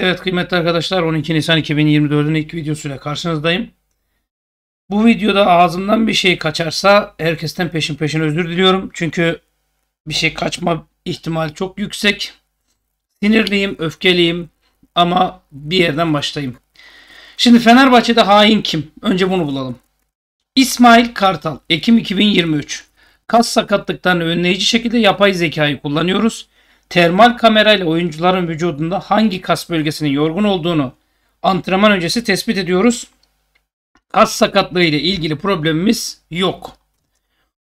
Evet kıymetli arkadaşlar 12 Nisan 2024'ün ilk videosuyla karşınızdayım. Bu videoda ağzımdan bir şey kaçarsa herkesten peşin peşin özür diliyorum. Çünkü bir şey kaçma ihtimali çok yüksek. Sinirliyim, öfkeliyim ama bir yerden başlayayım. Şimdi Fenerbahçe'de hain kim? Önce bunu bulalım. İsmail Kartal, Ekim 2023. Kas sakatlıktan önleyici şekilde yapay zekayı kullanıyoruz termal kamerayla oyuncuların vücudunda hangi kas bölgesinin yorgun olduğunu antrenman öncesi tespit ediyoruz. Kas sakatlığı ile ilgili problemimiz yok.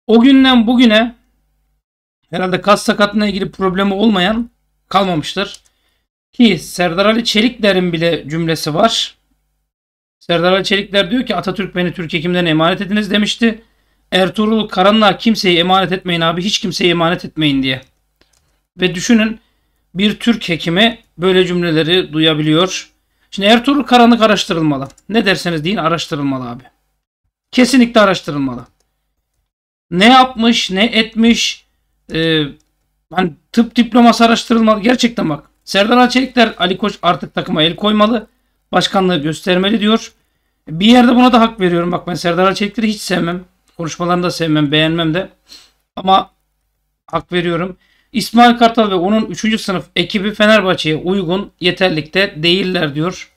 O günden bugüne herhalde kas sakatlığına ilgili problemi olmayan kalmamıştır. Ki Serdar Ali Çelikler'in bile cümlesi var. Serdar Ali Çelikler diyor ki Atatürk beni Türk hekimlerine emanet ediniz demişti. Ertuğrul Karanlığa kimseyi emanet etmeyin abi hiç kimseyi emanet etmeyin diye. Ve düşünün bir Türk hekimi böyle cümleleri duyabiliyor. Şimdi Ertuğrul Karanlık araştırılmalı. Ne derseniz deyin araştırılmalı abi. Kesinlikle araştırılmalı. Ne yapmış, ne etmiş, e, hani tıp diploması araştırılmalı. Gerçekten bak. Serdar Açelikler Ali Koç artık takıma el koymalı. Başkanlığı göstermeli diyor. Bir yerde buna da hak veriyorum. Bak ben Serdar Açelikleri hiç sevmem. Konuşmalarını da sevmem, beğenmem de. Ama hak veriyorum. İsmail Kartal ve onun 3. sınıf ekibi Fenerbahçe'ye uygun yeterlikte değiller diyor.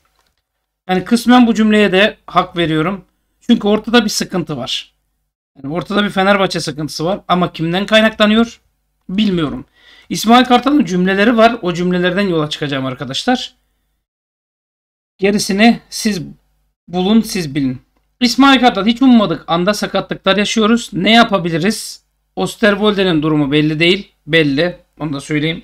Yani kısmen bu cümleye de hak veriyorum. Çünkü ortada bir sıkıntı var. Yani ortada bir Fenerbahçe sıkıntısı var ama kimden kaynaklanıyor bilmiyorum. İsmail Kartal'ın cümleleri var. O cümlelerden yola çıkacağım arkadaşlar. Gerisini siz bulun, siz bilin. İsmail Kartal hiç ummadık anda sakatlıklar yaşıyoruz. Ne yapabiliriz? Osterwolde'nin durumu belli değil belli. Onu da söyleyeyim.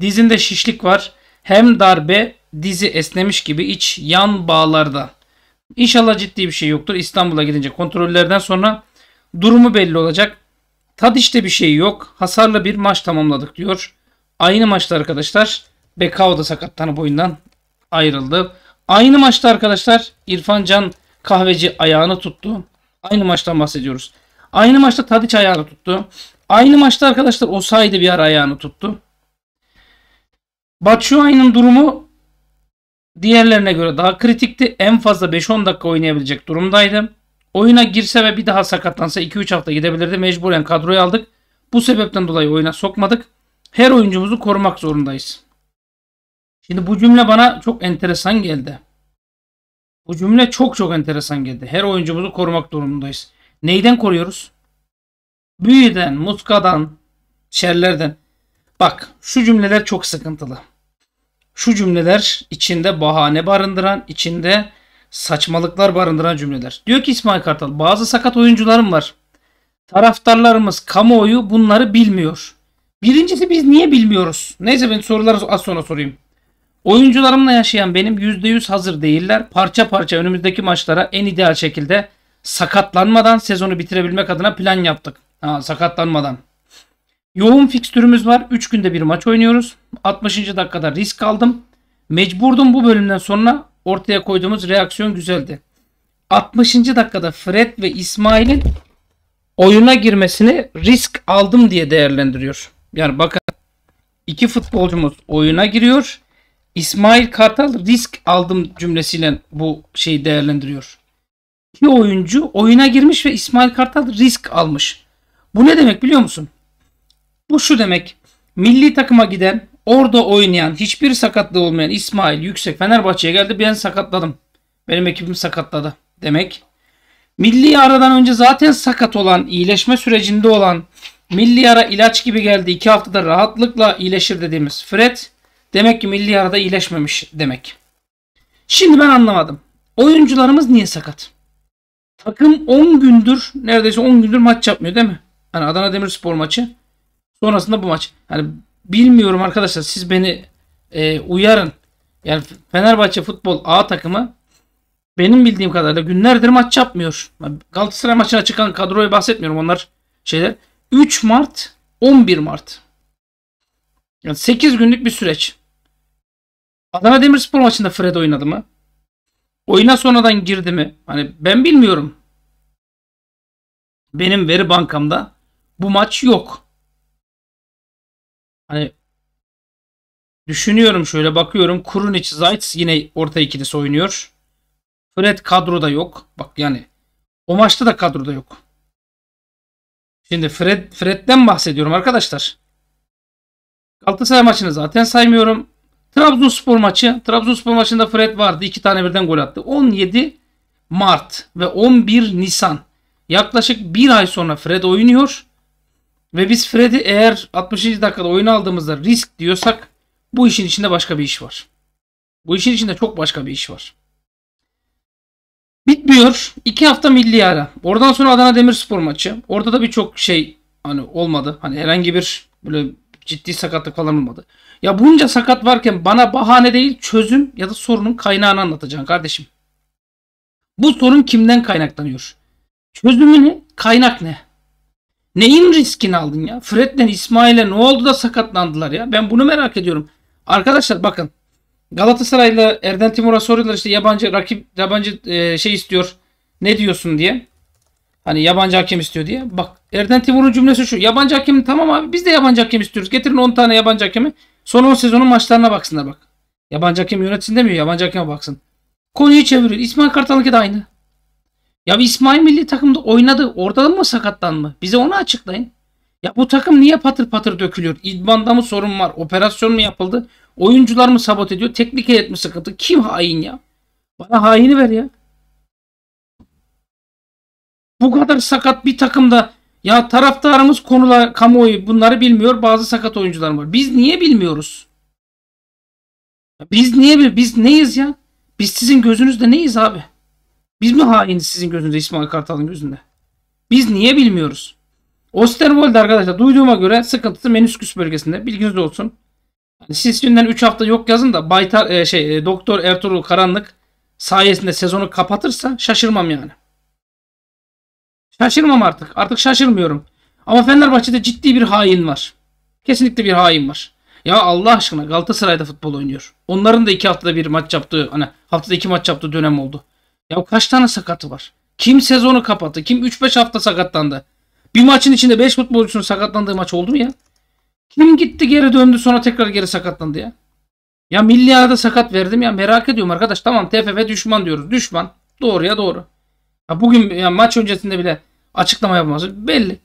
Dizinde şişlik var. Hem darbe dizi esnemiş gibi iç yan bağlarda. İnşallah ciddi bir şey yoktur. İstanbul'a gidince kontrollerden sonra durumu belli olacak. Tadiş'te bir şey yok. Hasarlı bir maç tamamladık diyor. Aynı maçta arkadaşlar. Bekao da sakatlanıp boyundan ayrıldı. Aynı maçta arkadaşlar İrfan Can kahveci ayağını tuttu. Aynı maçtan bahsediyoruz. Aynı maçta Tadiç ayağını tuttu. Aynı maçta arkadaşlar Osayi bir ara ayağını tuttu. Batshuayi'nin durumu diğerlerine göre daha kritikti. En fazla 5-10 dakika oynayabilecek durumdaydı. Oyuna girse ve bir daha sakatlansa 2-3 hafta gidebilirdi. Mecburen kadroya aldık. Bu sebepten dolayı oyuna sokmadık. Her oyuncumuzu korumak zorundayız. Şimdi bu cümle bana çok enteresan geldi. Bu cümle çok çok enteresan geldi. Her oyuncumuzu korumak durumundayız. Neyden koruyoruz? Büyüden, muskadan, şerlerden. Bak şu cümleler çok sıkıntılı. Şu cümleler içinde bahane barındıran, içinde saçmalıklar barındıran cümleler. Diyor ki İsmail Kartal bazı sakat oyuncularım var. Taraftarlarımız, kamuoyu bunları bilmiyor. Birincisi biz niye bilmiyoruz? Neyse ben soruları az sonra sorayım. Oyuncularımla yaşayan benim %100 hazır değiller. Parça parça önümüzdeki maçlara en ideal şekilde sakatlanmadan sezonu bitirebilmek adına plan yaptık. Ha, sakatlanmadan. Yoğun fikstürümüz var. 3 günde bir maç oynuyoruz. 60. dakikada risk aldım. Mecburdum bu bölümden sonra ortaya koyduğumuz reaksiyon güzeldi. 60. dakikada Fred ve İsmail'in oyuna girmesini risk aldım diye değerlendiriyor. Yani bakın iki futbolcumuz oyuna giriyor. İsmail Kartal risk aldım cümlesiyle bu şeyi değerlendiriyor. İki oyuncu oyuna girmiş ve İsmail Kartal risk almış. Bu ne demek biliyor musun? Bu şu demek. Milli takıma giden, orada oynayan, hiçbir sakatlığı olmayan İsmail Yüksek Fenerbahçe'ye geldi. Ben sakatladım. Benim ekibim sakatladı demek. Milli aradan önce zaten sakat olan, iyileşme sürecinde olan, milli ara ilaç gibi geldi. iki haftada rahatlıkla iyileşir dediğimiz Fred demek ki milli arada iyileşmemiş demek. Şimdi ben anlamadım. Oyuncularımız niye sakat? Takım 10 gündür neredeyse 10 gündür maç yapmıyor değil mi? Hani Adana Demirspor maçı. Sonrasında bu maç. Hani bilmiyorum arkadaşlar siz beni e, uyarın. Yani Fenerbahçe futbol A takımı benim bildiğim kadarıyla günlerdir maç yapmıyor. Galatasaray maçına çıkan kadroyu bahsetmiyorum onlar şeyler. 3 Mart 11 Mart. Yani 8 günlük bir süreç. Adana Demirspor maçında Fred oynadı mı? Oyuna sonradan girdi mi? Hani ben bilmiyorum. Benim veri bankamda bu maç yok. Hani düşünüyorum şöyle bakıyorum. Kurunic Zayt yine orta ikilisi oynuyor. Fred kadroda yok. Bak yani o maçta da kadroda yok. Şimdi Fred Fred'den bahsediyorum arkadaşlar. Galatasaray maçını zaten saymıyorum. Trabzonspor maçı. Trabzonspor maçında Fred vardı. 2 tane birden gol attı. 17 Mart ve 11 Nisan. Yaklaşık bir ay sonra Fred oynuyor. Ve biz Fred'i eğer 60. dakikada oyuna aldığımızda risk diyorsak bu işin içinde başka bir iş var. Bu işin içinde çok başka bir iş var. Bitmiyor. İki hafta milli ara. Oradan sonra Adana Demirspor maçı. Orada da birçok şey hani olmadı. Hani herhangi bir böyle ciddi sakatlık falan olmadı. Ya bunca sakat varken bana bahane değil çözüm ya da sorunun kaynağını anlatacaksın kardeşim. Bu sorun kimden kaynaklanıyor? Çözümü ne? Kaynak ne? Neyin riskini aldın ya? Fred'le İsmail'e ne oldu da sakatlandılar ya? Ben bunu merak ediyorum. Arkadaşlar bakın. Galatasaray'la Erden Timur'a soruyorlar işte yabancı rakip yabancı e, şey istiyor. Ne diyorsun diye. Hani yabancı hakem istiyor diye. Bak Erden Timur'un cümlesi şu. Yabancı hakem tamam abi biz de yabancı hakem istiyoruz. Getirin 10 tane yabancı hakemi. Son 10 sezonun maçlarına baksınlar bak. Yabancı hakem yönetsin demiyor. Yabancı hakeme baksın. Konuyu çeviriyor. İsmail Kartal'ınki de aynı. Ya İsmail milli takımda oynadı. Oradan mı sakatlanma? Bize onu açıklayın. Ya bu takım niye patır patır dökülüyor? İdmanda mı sorun var? Operasyon mu yapıldı? Oyuncular mı sabot ediyor? Teknik heyet mi sıkıntı? Kim hain ya? Bana haini ver ya. Bu kadar sakat bir takımda ya taraftarımız konular kamuoyu bunları bilmiyor. Bazı sakat oyuncular var. Biz niye bilmiyoruz? Biz niye biz neyiz ya? Biz sizin gözünüzde neyiz abi? Biz mi haindi sizin gözünüzde İsmail Kartal'ın gözünde? Biz niye bilmiyoruz? Osterwold arkadaşlar duyduğuma göre sıkıntısı menüsküs bölgesinde. Bilginiz olsun. Siz şimdiden 3 hafta yok yazın da Baytar e, şey e, Doktor Ertuğrul Karanlık sayesinde sezonu kapatırsa şaşırmam yani. Şaşırmam artık. Artık şaşırmıyorum. Ama Fenerbahçe'de ciddi bir hain var. Kesinlikle bir hain var. Ya Allah aşkına Galatasaray'da futbol oynuyor. Onların da iki haftada bir maç yaptığı, hani haftada iki maç yaptığı dönem oldu. Ya kaç tane sakatı var? Kim sezonu kapattı? Kim 3-5 hafta sakatlandı? Bir maçın içinde 5 futbolcusunun sakatlandığı maç oldu mu ya? Kim gitti geri döndü sonra tekrar geri sakatlandı ya? Ya milli arada sakat verdim ya merak ediyorum arkadaş. Tamam TFF düşman diyoruz. Düşman. Doğruya doğru. Ya bugün ya maç öncesinde bile açıklama yapması belli.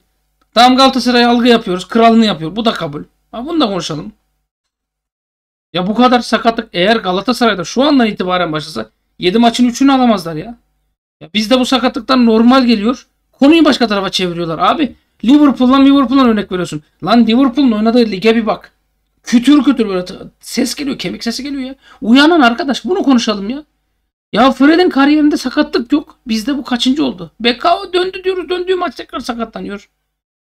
Tamam Galatasaray algı yapıyoruz. Kralını yapıyor. Bu da kabul. Ha bunu da konuşalım. Ya bu kadar sakatlık eğer Galatasaray'da şu andan itibaren başlasa 7 maçın 3'ünü alamazlar ya. ya. Bizde bu sakatlıktan normal geliyor. Konuyu başka tarafa çeviriyorlar. Abi Liverpool'dan Liverpool'dan örnek veriyorsun. Lan Liverpool'un oynadığı lige bir bak. Kütür kütür böyle ses geliyor. Kemik sesi geliyor ya. Uyanan arkadaş bunu konuşalım ya. Ya Fred'in kariyerinde sakatlık yok. Bizde bu kaçıncı oldu? Bekao döndü diyoruz. Döndüğü maç tekrar sakatlanıyor.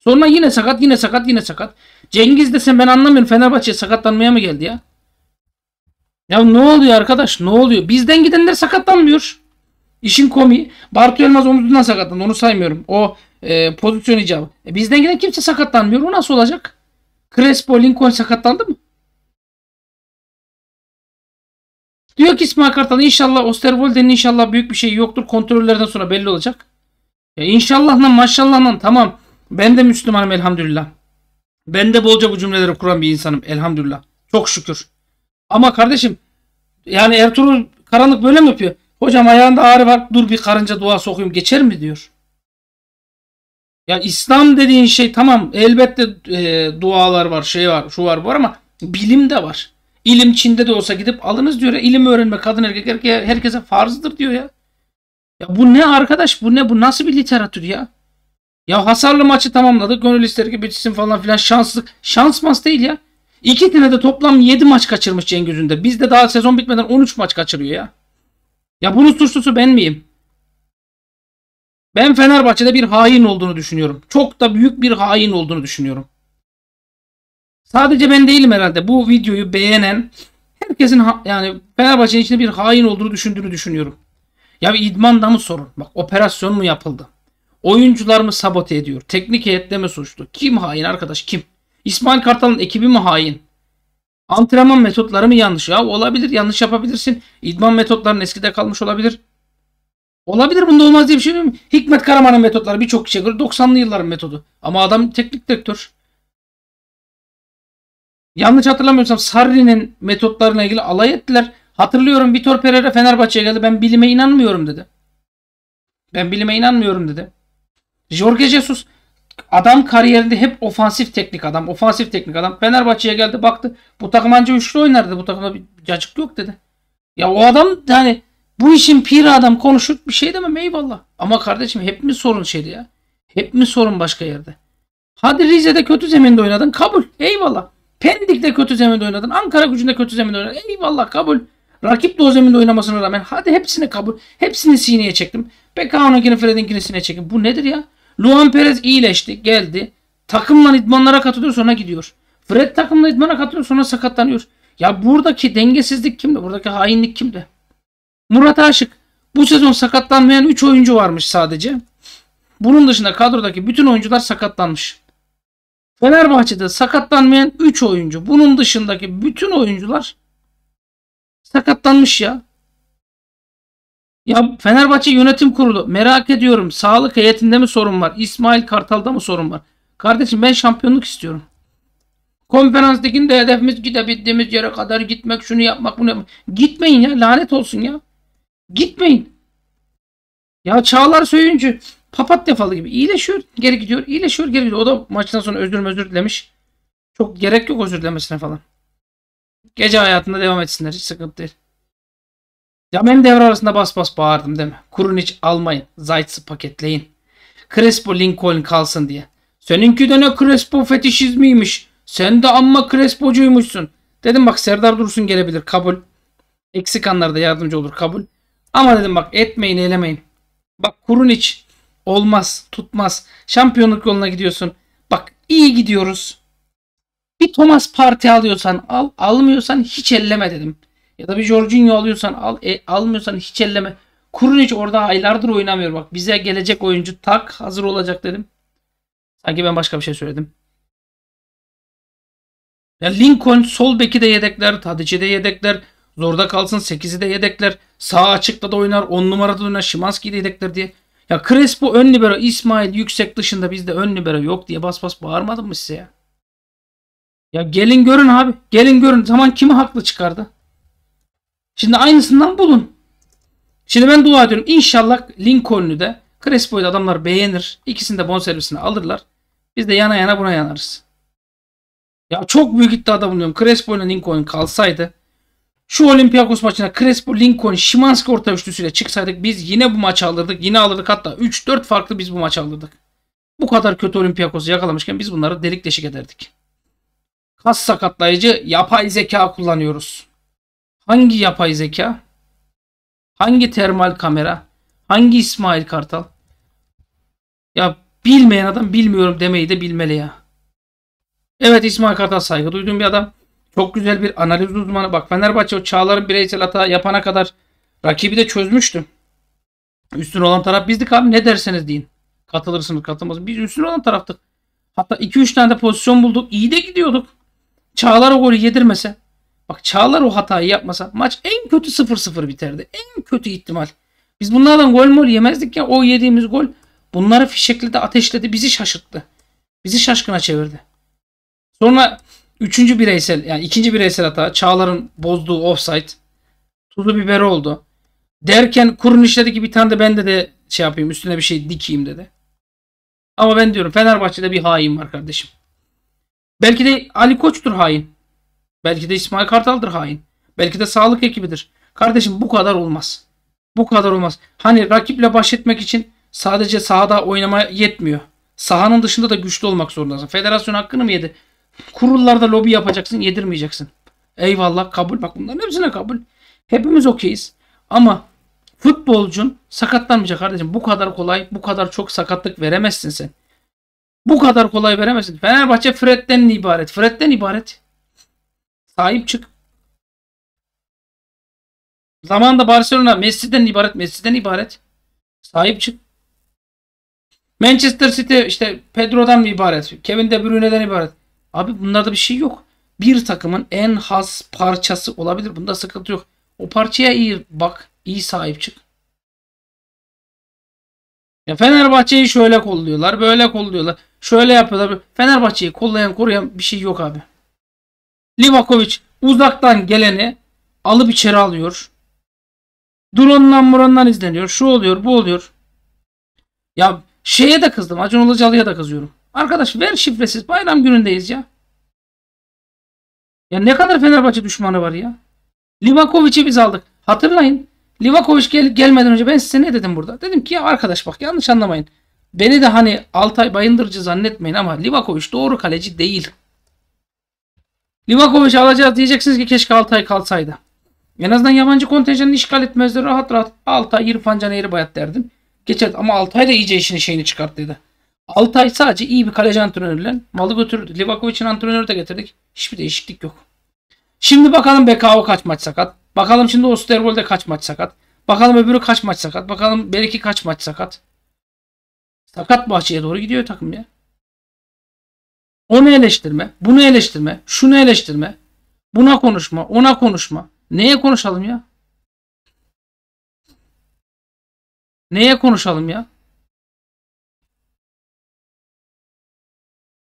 Sonra yine sakat yine sakat yine sakat. Cengiz desen ben anlamıyorum. Fenerbahçe sakatlanmaya mı geldi ya? Ya ne oluyor arkadaş? Ne oluyor? Bizden gidenler sakatlanmıyor. İşin komi. Bartu Elmaz omuzundan sakatlandı. Onu saymıyorum. O e, pozisyon icabı. E, bizden giden kimse sakatlanmıyor. O nasıl olacak? Crespo, Lincoln sakatlandı mı? Diyor ki İsmail Kartal inşallah Osterwolde'nin inşallah büyük bir şey yoktur. Kontrollerden sonra belli olacak. E, inşallah lan maşallah lan tamam. Ben de Müslümanım elhamdülillah. Ben de bolca bu cümleleri kuran bir insanım elhamdülillah. Çok şükür. Ama kardeşim yani Ertuğrul karanlık böyle mi yapıyor? Hocam ayağında ağrı var dur bir karınca dua sokayım geçer mi diyor. Ya İslam dediğin şey tamam elbette e, dualar var şey var şu var bu var ama bilim de var. İlim Çin'de de olsa gidip alınız diyor ya ilim öğrenme kadın erkek erkeğe herkese farzdır diyor ya. Ya bu ne arkadaş bu ne bu nasıl bir literatür ya? Ya hasarlı maçı tamamladık. Gönül ister ki bitsin falan filan şanslık. Şans değil ya. İki de toplam 7 maç kaçırmış Cengiz Ünde. Bizde daha sezon bitmeden 13 maç kaçırıyor ya. Ya bunun suçlusu ben miyim? Ben Fenerbahçe'de bir hain olduğunu düşünüyorum. Çok da büyük bir hain olduğunu düşünüyorum. Sadece ben değilim herhalde. Bu videoyu beğenen herkesin yani Fenerbahçe'nin içinde bir hain olduğunu düşündüğünü düşünüyorum. Ya bir idmanda mı sorun? Bak operasyon mu yapıldı? Oyuncular mı sabote ediyor? Teknik heyette mi suçlu? Kim hain arkadaş kim? İsmail Kartal'ın ekibi mi hain? Antrenman metotları mı yanlış? Ya olabilir. Yanlış yapabilirsin. İdman metotların eskide kalmış olabilir. Olabilir bunda olmaz diye bir şey mi? Hikmet Karaman'ın metotları birçok kişiye göre 90'lı yılların metodu. Ama adam teknik direktör. Yanlış hatırlamıyorsam Sarri'nin metotlarına ilgili alay ettiler. Hatırlıyorum Vitor Pereira Fenerbahçe'ye geldi. Ben bilime inanmıyorum dedi. Ben bilime inanmıyorum dedi. Jorge Jesus Adam kariyerinde hep ofansif teknik adam. Ofansif teknik adam. Fenerbahçe'ye geldi baktı. Bu takım anca üçlü oynardı. Bu takımda bir cacık yok dedi. Ya o adam yani bu işin piri adam konuşur bir şey demem eyvallah. Ama kardeşim hep mi sorun şeydi ya? Hep mi sorun başka yerde? Hadi Rize'de kötü zeminde oynadın kabul eyvallah. Pendik'te kötü zeminde oynadın. Ankara gücünde kötü zeminde oynadın. Eyvallah kabul. Rakip de o zeminde oynamasına rağmen hadi hepsini kabul. Hepsini sineye çektim. PK'nunkini Fred'inkini sineye çektim. Bu nedir ya? Luan Perez iyileşti. Geldi. Takımla idmanlara katılıyor sonra gidiyor. Fred takımla idmana katılıyor sonra sakatlanıyor. Ya buradaki dengesizlik kimde? Buradaki hainlik kimde? Murat Aşık. Bu sezon sakatlanmayan 3 oyuncu varmış sadece. Bunun dışında kadrodaki bütün oyuncular sakatlanmış. Fenerbahçe'de sakatlanmayan 3 oyuncu. Bunun dışındaki bütün oyuncular sakatlanmış ya. Ya Fenerbahçe Yönetim Kurulu merak ediyorum. Sağlık heyetinde mi sorun var? İsmail Kartal'da mı sorun var? Kardeşim ben şampiyonluk istiyorum. Konferans de hedefimiz gidebildiğimiz yere kadar gitmek, şunu yapmak, bunu yapmak. Gitmeyin ya lanet olsun ya. Gitmeyin. Ya Çağlar Söyüncü papatya falı gibi iyileşiyor, geri gidiyor, iyileşiyor, geri gidiyor. O da maçtan sonra özür özür dilemiş. Çok gerek yok özür dilemesine falan. Gece hayatında devam etsinler hiç sıkıntı değil. Ya benim devre arasında bas bas bağırdım değil mi? hiç almayın. Zayt'sı paketleyin. Crespo Lincoln kalsın diye. Seninki de ne Crespo fetişizmiymiş. Sen de amma Crespo'cuymuşsun. Dedim bak Serdar Dursun gelebilir kabul. Eksik anlarda yardımcı olur kabul. Ama dedim bak etmeyin elemeyin. Bak kurun hiç. olmaz tutmaz. Şampiyonluk yoluna gidiyorsun. Bak iyi gidiyoruz. Bir Thomas Parti alıyorsan al almıyorsan hiç elleme dedim. Ya da bir Jorginho alıyorsan al. E, almıyorsan hiç elleme. hiç orada aylardır oynamıyor. Bak bize gelecek oyuncu tak hazır olacak dedim. Sanki ben başka bir şey söyledim. Ya Lincoln sol beki de yedekler. Tadic'i de yedekler. Zorda kalsın 8'i de yedekler. Sağ açıkta da oynar. 10 numarada da oynar. Şimanski de yedekler diye. Ya Crespo ön libero. İsmail yüksek dışında bizde ön libero yok diye bas bas bağırmadım mı size ya? Ya gelin görün abi. Gelin görün. Zaman kimi haklı çıkardı? Şimdi aynısından bulun. Şimdi ben dua ediyorum. İnşallah Lincoln'u da Crespo'yu da adamlar beğenir. İkisini de bonservisine alırlar. Biz de yana yana buna yanarız. Ya çok büyük iddiada bulunuyorum. Crespo ile Lincoln kalsaydı şu Olympiakos maçına Crespo, Lincoln, Şimanski orta üçlüsüyle çıksaydık biz yine bu maçı alırdık. Yine alırdık hatta 3-4 farklı biz bu maçı alırdık. Bu kadar kötü Olympiakos'u yakalamışken biz bunları delik deşik ederdik. Kas sakatlayıcı yapay zeka kullanıyoruz. Hangi yapay zeka? Hangi termal kamera? Hangi İsmail Kartal? Ya bilmeyen adam bilmiyorum demeyi de bilmeli ya. Evet İsmail Kartal saygı duyduğum bir adam. Çok güzel bir analiz uzmanı. Bak Fenerbahçe o Çağlar'ın bireysel hata yapana kadar rakibi de çözmüştü. Üstün olan taraf bizdik abi ne derseniz deyin. Katılırsınız katılmazsınız. Biz üstün olan taraftık. Hatta 2-3 tane de pozisyon bulduk. İyi de gidiyorduk. Çağlar o golü yedirmese. Bak Çağlar o hatayı yapmasa maç en kötü 0-0 biterdi. En kötü ihtimal. Biz bunlardan gol mol yemezdik ya. O yediğimiz gol bunları fişekledi, ateşledi, bizi şaşırttı. Bizi şaşkına çevirdi. Sonra üçüncü bireysel yani ikinci bireysel hata Çağlar'ın bozduğu offside. Tuzu biberi oldu. Derken kurun işledi ki bir tane de bende de şey yapayım üstüne bir şey dikeyim dedi. Ama ben diyorum Fenerbahçe'de bir hain var kardeşim. Belki de Ali Koç'tur hain. Belki de İsmail Kartal'dır hain. Belki de sağlık ekibidir. Kardeşim bu kadar olmaz. Bu kadar olmaz. Hani rakiple baş etmek için sadece sahada oynamaya yetmiyor. Sahanın dışında da güçlü olmak zorundasın. Federasyon hakkını mı yedi? Kurullarda lobi yapacaksın, yedirmeyeceksin. Eyvallah kabul. Bak bunların hepsine kabul. Hepimiz okeyiz. Ama futbolcun sakatlanmayacak kardeşim. Bu kadar kolay, bu kadar çok sakatlık veremezsin sen. Bu kadar kolay veremezsin. Fenerbahçe Fred'den ibaret. Fred'den ibaret. Sahip çık. Zamanında Barcelona Messi'den ibaret. Messi'den ibaret. Sahip çık. Manchester City işte Pedro'dan ibaret. Kevin De Bruyne'den ibaret. Abi bunlarda bir şey yok. Bir takımın en has parçası olabilir. Bunda sıkıntı yok. O parçaya iyi bak. iyi sahip çık. Ya Fenerbahçe'yi şöyle kolluyorlar. Böyle kolluyorlar. Şöyle yapıyorlar. Fenerbahçe'yi kollayan koruyan bir şey yok abi. Livakovic uzaktan geleni alıp içeri alıyor. Drone'dan murandan izleniyor. Şu oluyor bu oluyor. Ya şeye de kızdım. Acun Ilıcalı'ya da kızıyorum. Arkadaş ver şifresiz. Bayram günündeyiz ya. Ya ne kadar Fenerbahçe düşmanı var ya. Livakovic'i biz aldık. Hatırlayın. Livakovic gel gelmeden önce ben size ne dedim burada? Dedim ki ya arkadaş bak yanlış anlamayın. Beni de hani Altay Bayındırcı zannetmeyin ama Livakovic doğru kaleci değil. Livakovic'i alacağız diyeceksiniz ki keşke Altay kalsaydı. En azından yabancı kontenjanını işgal etmezdi. Rahat rahat Altay, İrfan Can, bayat derdim. Geçer ama Altay da iyice işini şeyini çıkart dedi. Altay sadece iyi bir kaleci antrenörüyle malı götürdü. Livakovic'in antrenörü de getirdik. Hiçbir değişiklik yok. Şimdi bakalım BKO kaç maç sakat. Bakalım şimdi Osterwold'e kaç maç sakat. Bakalım öbürü kaç maç sakat. Bakalım Beriki kaç maç sakat. Sakat bahçeye doğru gidiyor takım ya. Onu eleştirme, bunu eleştirme, şunu eleştirme, buna konuşma, ona konuşma. Neye konuşalım ya? Neye konuşalım ya?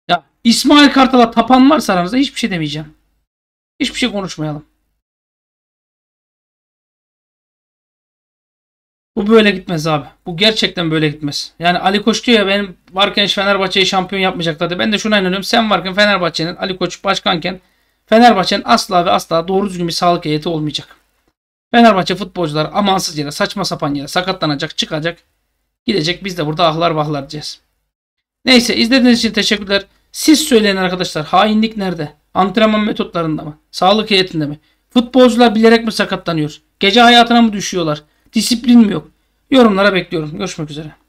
Ya İsmail Kartal'a tapan varsa aranızda hiçbir şey demeyeceğim. Hiçbir şey konuşmayalım. Bu böyle gitmez abi. Bu gerçekten böyle gitmez. Yani Ali Koç diyor ya benim varken Fenerbahçe'yi şampiyon yapmayacaklardı. Ben de şuna inanıyorum. Sen varken Fenerbahçe'nin Ali Koç başkanken Fenerbahçe'nin asla ve asla doğru düzgün bir sağlık heyeti olmayacak. Fenerbahçe futbolcular amansız yere saçma sapan yere sakatlanacak çıkacak gidecek biz de burada ahlar vahlar diyeceğiz. Neyse izlediğiniz için teşekkürler. Siz söyleyin arkadaşlar hainlik nerede? Antrenman metotlarında mı? Sağlık heyetinde mi? Futbolcular bilerek mi sakatlanıyor? Gece hayatına mı düşüyorlar? Disiplin mi yok? Yorumlara bekliyorum. Görüşmek üzere.